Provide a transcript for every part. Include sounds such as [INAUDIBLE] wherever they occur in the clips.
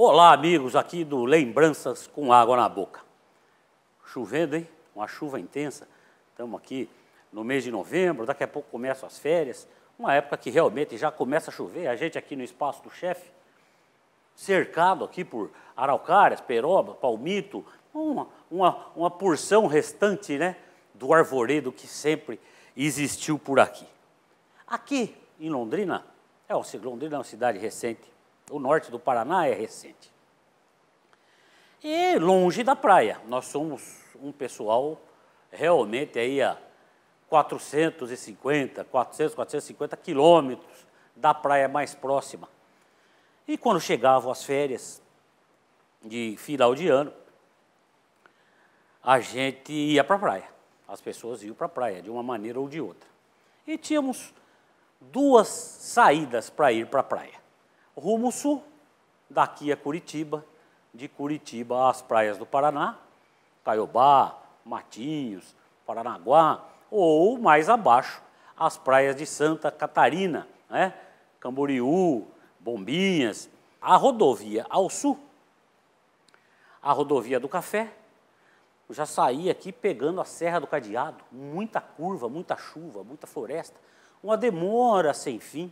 Olá, amigos aqui do Lembranças com Água na Boca. Chovendo, hein? Uma chuva intensa. Estamos aqui no mês de novembro, daqui a pouco começam as férias. Uma época que realmente já começa a chover. A gente aqui no espaço do chefe, cercado aqui por araucárias, peroba, palmito, uma, uma, uma porção restante né, do arvoredo que sempre existiu por aqui. Aqui em Londrina, é, o Londrina é uma cidade recente, o norte do Paraná é recente. E longe da praia, nós somos um pessoal realmente aí a 450, 400, 450 quilômetros da praia mais próxima. E quando chegavam as férias de final de ano, a gente ia para a praia. As pessoas iam para a praia de uma maneira ou de outra. E tínhamos duas saídas para ir para a praia rumo sul, daqui a é Curitiba, de Curitiba às praias do Paraná, Caiobá, Matinhos, Paranaguá, ou mais abaixo, as praias de Santa Catarina, né? Camboriú, Bombinhas, a rodovia ao sul, a rodovia do Café, eu já saí aqui pegando a Serra do Cadeado, muita curva, muita chuva, muita floresta, uma demora sem fim,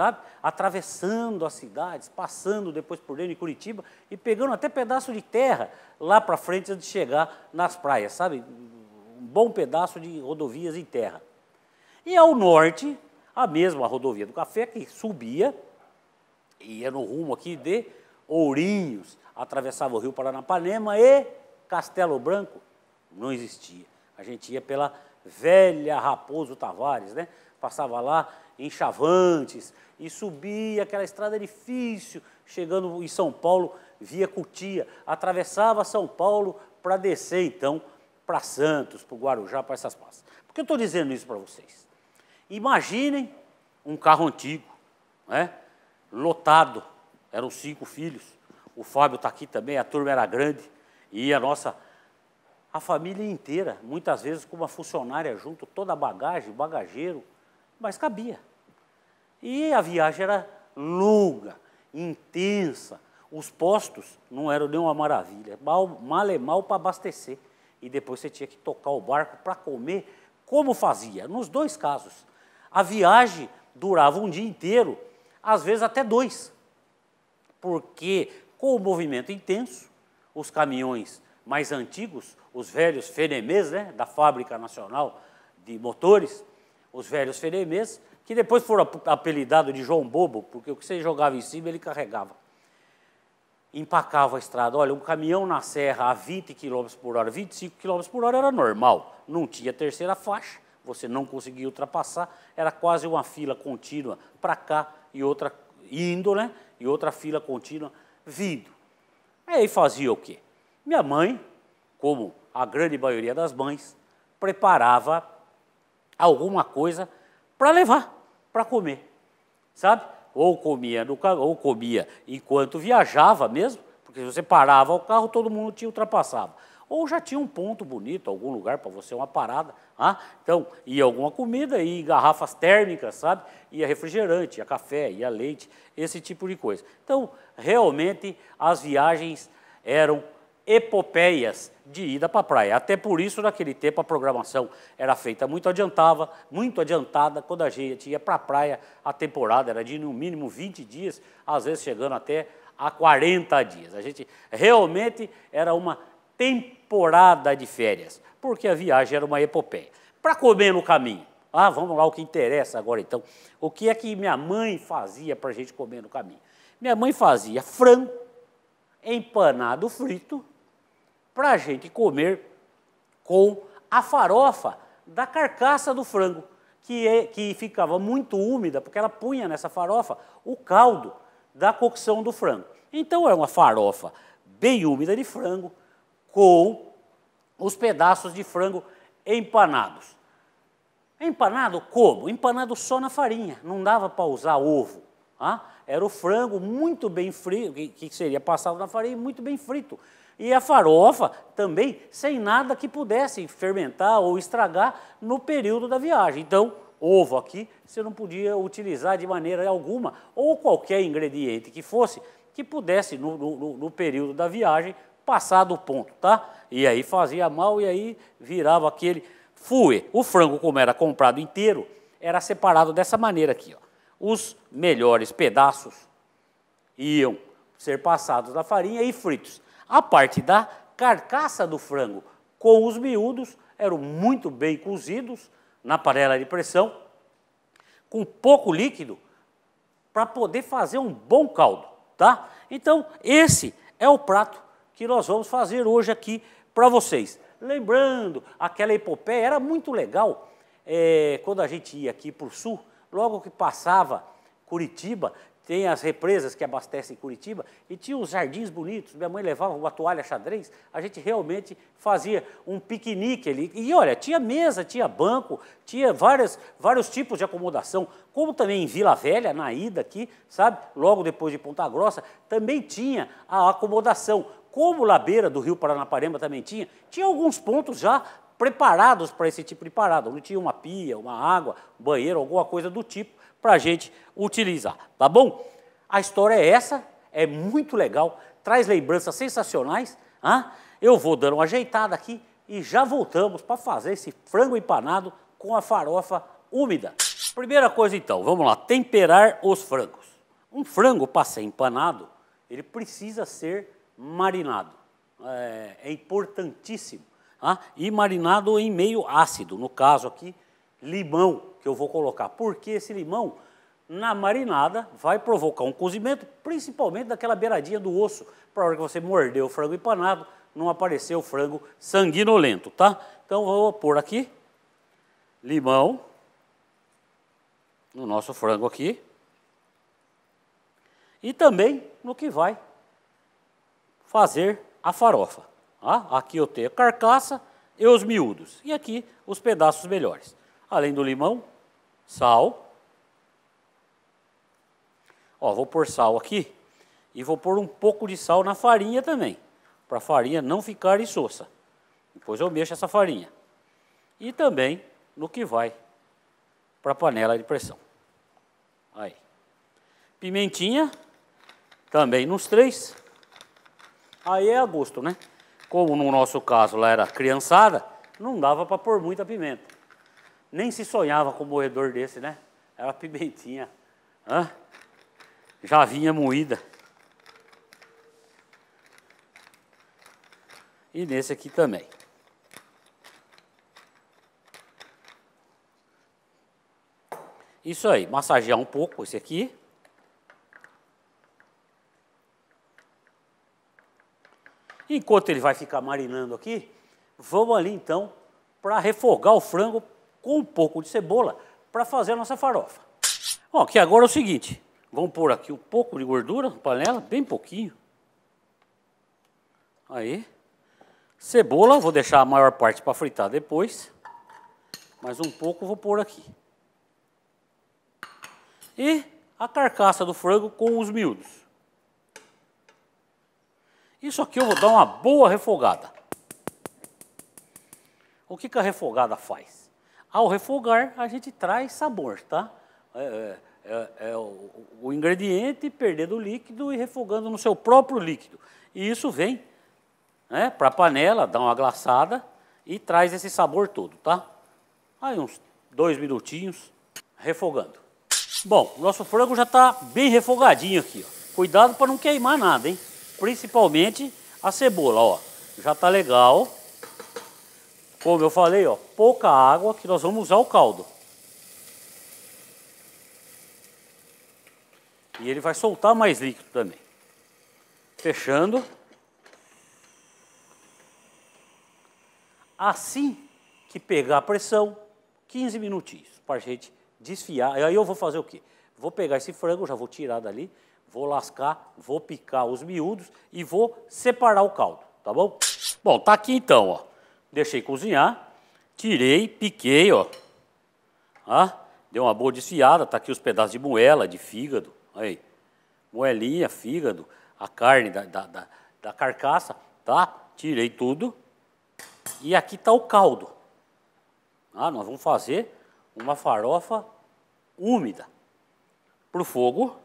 sabe? Atravessando as cidades, passando depois por dentro de Curitiba e pegando até pedaço de terra lá para frente antes de chegar nas praias, sabe? Um bom pedaço de rodovias em terra. E ao norte, a mesma rodovia do café que subia, ia no rumo aqui de Ourinhos, atravessava o rio Paranapanema e Castelo Branco não existia. A gente ia pela velha Raposo Tavares, né? passava lá em Chavantes e subia aquela estrada difícil, chegando em São Paulo via Cutia, atravessava São Paulo para descer então para Santos, para o Guarujá, para essas passas. Por que eu estou dizendo isso para vocês? Imaginem um carro antigo, né? lotado, eram cinco filhos, o Fábio está aqui também, a turma era grande, e a nossa, a família inteira, muitas vezes com uma funcionária junto, toda a bagagem, bagageiro, mas cabia. E a viagem era longa, intensa. Os postos não eram nenhuma maravilha, mal, mal é mal para abastecer. E depois você tinha que tocar o barco para comer, como fazia, nos dois casos. A viagem durava um dia inteiro, às vezes até dois, porque com o movimento intenso, os caminhões mais antigos, os velhos Fenemês, né, da Fábrica Nacional de Motores, os velhos fenemes, que depois foram apelidados de João Bobo, porque o que você jogava em cima ele carregava. Empacava a estrada. Olha, um caminhão na serra a 20 km por hora, 25 km por hora era normal. Não tinha terceira faixa, você não conseguia ultrapassar, era quase uma fila contínua para cá e outra indo, né? E outra fila contínua vindo. Aí fazia o quê? Minha mãe, como a grande maioria das mães, preparava alguma coisa para levar, para comer, sabe? Ou comia, no, ou comia enquanto viajava mesmo, porque se você parava o carro, todo mundo te ultrapassava. Ou já tinha um ponto bonito, algum lugar para você, uma parada. Ah? Então, ia alguma comida, ia garrafas térmicas, sabe? Ia refrigerante, ia café, ia leite, esse tipo de coisa. Então, realmente, as viagens eram epopeias de ida para a praia. Até por isso, naquele tempo, a programação era feita muito adiantava, muito adiantada. Quando a gente ia para a praia, a temporada era de no mínimo 20 dias, às vezes chegando até a 40 dias. A gente realmente era uma temporada de férias, porque a viagem era uma epopeia. Para comer no caminho. Ah, vamos lá, o que interessa agora então. O que é que minha mãe fazia para a gente comer no caminho? Minha mãe fazia frango empanado frito para a gente comer com a farofa da carcaça do frango, que, é, que ficava muito úmida, porque ela punha nessa farofa o caldo da cocção do frango. Então é uma farofa bem úmida de frango com os pedaços de frango empanados. Empanado como? Empanado só na farinha, não dava para usar ovo. ah Era o frango muito bem frito, que seria passado na farinha, muito bem frito e a farofa também sem nada que pudesse fermentar ou estragar no período da viagem. Então, ovo aqui você não podia utilizar de maneira alguma, ou qualquer ingrediente que fosse, que pudesse, no, no, no período da viagem, passar do ponto, tá? E aí fazia mal e aí virava aquele fui O frango, como era comprado inteiro, era separado dessa maneira aqui, ó. Os melhores pedaços iam ser passados na farinha e fritos. A parte da carcaça do frango com os miúdos eram muito bem cozidos na panela de pressão, com pouco líquido, para poder fazer um bom caldo, tá? Então, esse é o prato que nós vamos fazer hoje aqui para vocês. Lembrando, aquela epopeia era muito legal é, quando a gente ia aqui para o sul, logo que passava Curitiba, tem as represas que abastecem Curitiba e tinha os jardins bonitos. Minha mãe levava uma toalha xadrez, a gente realmente fazia um piquenique ali. E olha, tinha mesa, tinha banco, tinha várias, vários tipos de acomodação, como também em Vila Velha, na ida aqui, sabe? Logo depois de Ponta Grossa, também tinha a acomodação. Como beira do Rio Paranaparema também tinha, tinha alguns pontos já preparados para esse tipo de parada, onde tinha uma pia, uma água, banheiro, alguma coisa do tipo para a gente utilizar, tá bom? A história é essa, é muito legal, traz lembranças sensacionais. Ah, eu vou dando uma ajeitada aqui e já voltamos para fazer esse frango empanado com a farofa úmida. Primeira coisa então, vamos lá, temperar os frangos. Um frango para ser empanado, ele precisa ser marinado. É, é importantíssimo. Ah, e marinado em meio ácido, no caso aqui, limão que eu vou colocar. Porque esse limão, na marinada, vai provocar um cozimento, principalmente daquela beiradinha do osso, para a hora que você mordeu o frango empanado, não aparecer o frango sanguinolento, tá? Então vou pôr aqui limão no nosso frango aqui. E também no que vai fazer a farofa. ah Aqui eu tenho a carcaça e os miúdos. E aqui os pedaços melhores. Além do limão, sal. Ó, vou pôr sal aqui e vou pôr um pouco de sal na farinha também, para a farinha não ficar insossa. Depois eu mexo essa farinha. E também no que vai para a panela de pressão. Aí. Pimentinha, também nos três. Aí é a gosto, né? Como no nosso caso lá era criançada, não dava para pôr muita pimenta. Nem se sonhava com um moedor desse, né? Era pimentinha. Hã? Já vinha moída. E nesse aqui também. Isso aí, massagear um pouco esse aqui. Enquanto ele vai ficar marinando aqui, vamos ali então para refogar o frango com um pouco de cebola para fazer a nossa farofa. Bom, aqui agora é o seguinte, vamos pôr aqui um pouco de gordura na panela, bem pouquinho. Aí, cebola, vou deixar a maior parte para fritar depois, mas um pouco vou pôr aqui. E a carcaça do frango com os miúdos. Isso aqui eu vou dar uma boa refogada. O que, que a refogada faz? Ao refogar, a gente traz sabor, tá? É, é, é, é o, o, ingrediente perdendo o líquido e refogando no seu próprio líquido. E isso vem né, para a panela, dá uma glaçada e traz esse sabor todo, tá? Aí uns dois minutinhos, refogando. Bom, o nosso frango já está bem refogadinho aqui, ó. Cuidado para não queimar nada, hein? Principalmente a cebola, ó. Já está legal. Como eu falei, ó, pouca água que nós vamos usar o caldo. E ele vai soltar mais líquido também. Fechando. Assim que pegar a pressão, 15 minutinhos para a gente desfiar. E aí eu vou fazer o quê? Vou pegar esse frango, já vou tirar dali, vou lascar, vou picar os miúdos e vou separar o caldo, tá bom? Bom, tá aqui então, ó deixei cozinhar, tirei, piquei, ó. Ah, deu uma boa desfiada, tá aqui os pedaços de moela, de fígado, aí. Moelinha, fígado, a carne da, da, da, da carcaça, tá? Tirei tudo. E aqui tá o caldo. Ah, nós vamos fazer uma farofa úmida. Pro fogo.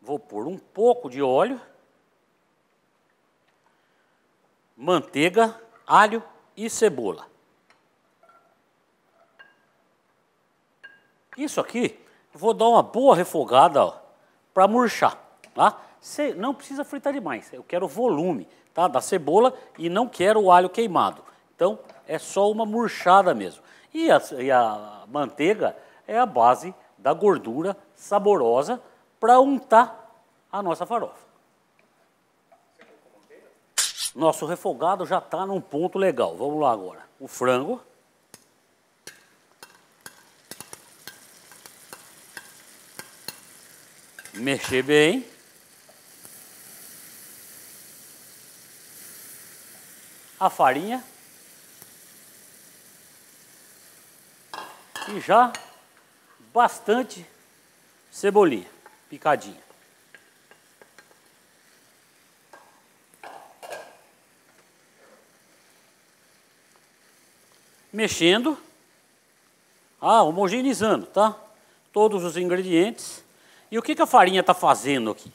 Vou pôr um pouco de óleo. manteiga, alho e cebola. Isso aqui, vou dar uma boa refogada para murchar, tá? Cê não precisa fritar demais, eu quero volume tá? da cebola e não quero o alho queimado. Então, é só uma murchada mesmo. E a, e a manteiga é a base da gordura saborosa para untar a nossa farofa. Nosso refogado já está num ponto legal. Vamos lá agora. O frango. Mexer bem. A farinha. E já bastante cebolinha picadinha. mexendo, ah, homogeneizando, tá? Todos os ingredientes. E o que, que a farinha está fazendo aqui?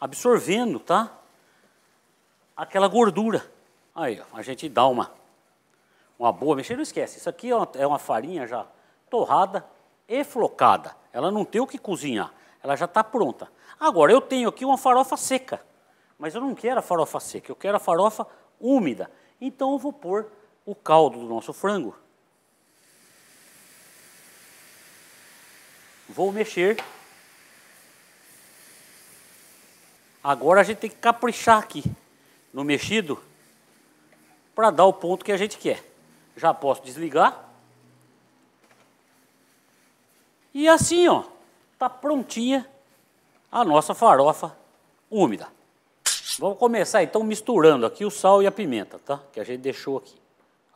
Absorvendo, tá? Aquela gordura. Aí, ó, a gente dá uma, uma boa mexida. Não esquece, isso aqui é uma é farinha já torrada e flocada. Ela não tem o que cozinhar, ela já está pronta. Agora, eu tenho aqui uma farofa seca, mas eu não quero a farofa seca, eu quero a farofa úmida. Então, eu vou pôr o caldo do nosso frango. Vou mexer. Agora a gente tem que caprichar aqui no mexido para dar o ponto que a gente quer. Já posso desligar. E assim, ó, tá prontinha a nossa farofa úmida. Vamos começar então misturando aqui o sal e a pimenta, tá? Que a gente deixou aqui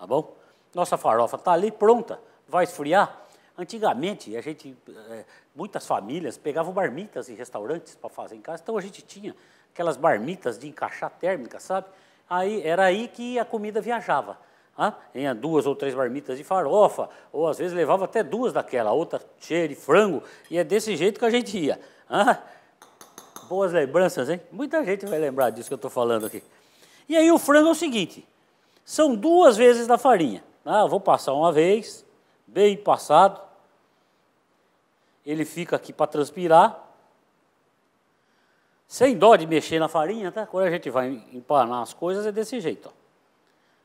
tá bom? Nossa farofa está ali pronta, vai esfriar. Antigamente, a gente, é, muitas famílias pegavam marmitas em restaurantes para fazer em casa, então a gente tinha aquelas marmitas de encaixar térmica, sabe? Aí, era aí que a comida viajava. Ah, tinha duas ou três marmitas de farofa, ou às vezes levava até duas daquela, outra cheia de frango, e é desse jeito que a gente ia. Ah, boas lembranças, hein? Muita gente vai lembrar disso que eu estou falando aqui. E aí o frango é o seguinte, são duas vezes da farinha. Ah, vou passar uma vez, bem passado. Ele fica aqui para transpirar. Sem dó de mexer na farinha, tá? Quando a gente vai empanar as coisas é desse jeito. Ó.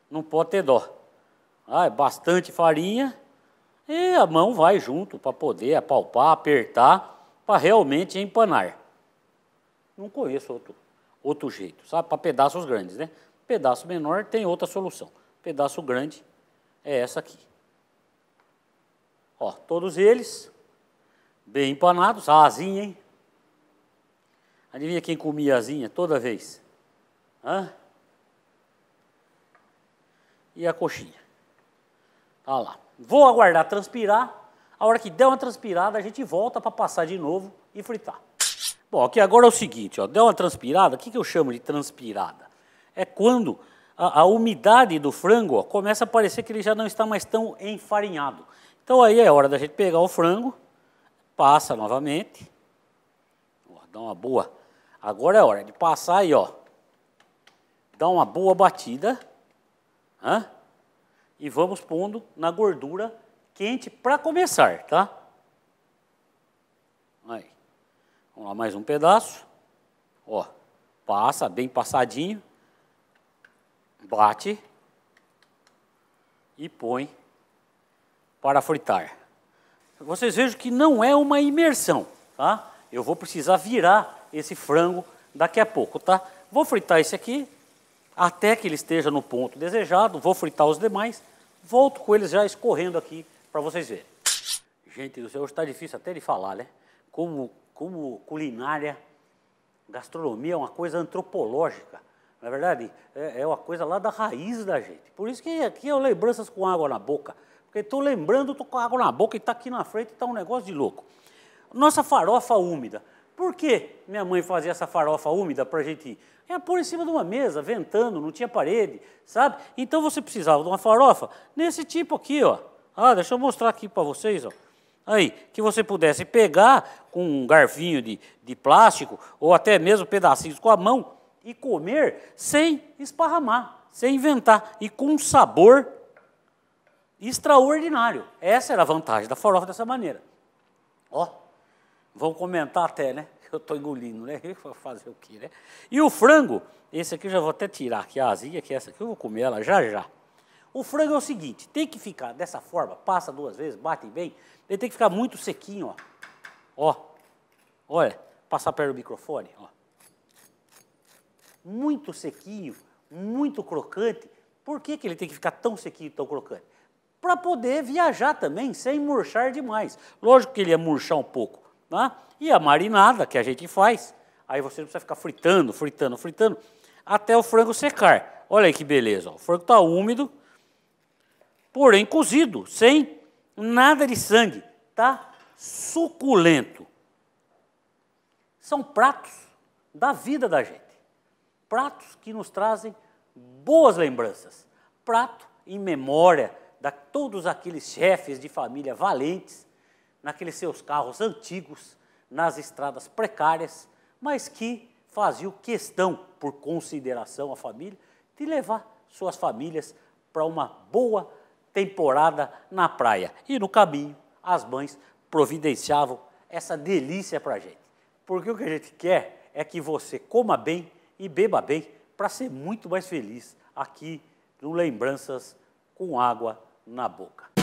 Não pode ter dó. Ah, é bastante farinha e a mão vai junto para poder apalpar, apertar, para realmente empanar. Não conheço outro, outro jeito, sabe? Para pedaços grandes, né? Pedaço menor tem outra solução. Pedaço grande é essa aqui. Ó, todos eles bem empanados, a asinha, hein? Adivinha quem comia asinha toda vez? Hã? E a coxinha. Tá lá. Vou aguardar transpirar. A hora que der uma transpirada, a gente volta para passar de novo e fritar. Bom, aqui agora é o seguinte, ó, deu uma transpirada, o que, que eu chamo de transpirada? é quando a, a umidade do frango ó, começa a parecer que ele já não está mais tão enfarinhado. Então aí é hora da gente pegar o frango, passa novamente, ó, dá uma boa. Agora é hora de passar aí, ó, dá uma boa batida, né? e vamos pondo na gordura quente para começar, tá? Aí. Vamos lá, mais um pedaço. Ó, passa bem passadinho bate e põe para fritar. Vocês vejam que não é uma imersão, tá? Eu vou precisar virar esse frango daqui a pouco, tá? Vou fritar esse aqui até que ele esteja no ponto desejado, vou fritar os demais, volto com eles já escorrendo aqui para vocês verem. Gente do céu, hoje está difícil até de falar, né? Como, como culinária, gastronomia é uma coisa antropológica. Na é verdade, é, é uma coisa lá da raiz da gente. Por isso que aqui é lembranças com água na boca. Porque estou lembrando, estou com água na boca e está aqui na frente, está um negócio de louco. Nossa farofa úmida. Por que minha mãe fazia essa farofa úmida para a gente? Era por em cima de uma mesa, ventando, não tinha parede, sabe? Então você precisava de uma farofa nesse tipo aqui, ó. Ah, deixa eu mostrar aqui para vocês, ó. Aí, que você pudesse pegar com um garfinho de, de plástico ou até mesmo pedacinhos com a mão e comer sem esparramar, sem inventar e com sabor extraordinário. Essa era a vantagem da farofa dessa maneira. Ó, vão comentar até, né? [LAUGHS] Eu estou engolindo, né? [LAUGHS] Fazer o quê, né? E o frango, esse aqui eu já vou até tirar aqui a asinha, que é essa aqui eu vou comer ela já já. O frango é o seguinte, tem que ficar dessa forma, passa duas vezes, bate bem, ele tem que ficar muito sequinho, ó. Ó, olha, passar perto do microfone, ó muito sequinho, muito crocante. Por que, que ele tem que ficar tão sequinho, tão crocante? Para poder viajar também, sem murchar demais. Lógico que ele ia murchar um pouco. Né? E a marinada que a gente faz, aí você não precisa ficar fritando, fritando, fritando, até o frango secar. Olha aí que beleza, ó. o frango está úmido, porém cozido, sem nada de sangue. Está suculento. São pratos da vida da gente pratos que nos trazem boas lembranças. Prato em memória de todos aqueles chefes de família valentes, naqueles seus carros antigos, nas estradas precárias, mas que faziam questão, por consideração à família, de levar suas famílias para uma boa temporada na praia. E no caminho, as mães providenciavam essa delícia para a gente. Porque o que a gente quer é que você coma bem, e beba bem para ser muito mais feliz aqui no Lembranças com Água na Boca.